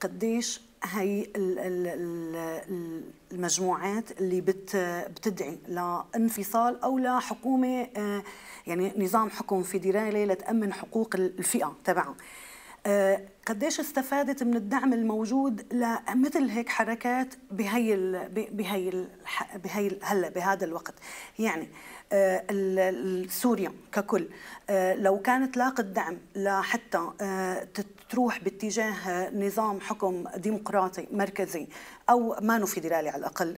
قديش هي المجموعات اللي بتدعي لانفصال او لحكومه آه، يعني نظام حكم فيدرالي لتامن حقوق الفئه تبعها آه، قديش استفادت من الدعم الموجود لمثل هيك حركات بهي الـ بهي الـ بهي الـ هلا بهذا الوقت يعني آه، سوريا ككل آه، لو كانت لاقت دعم لحتى تروح باتجاه نظام حكم ديمقراطي مركزي او ما فيدرالي على الاقل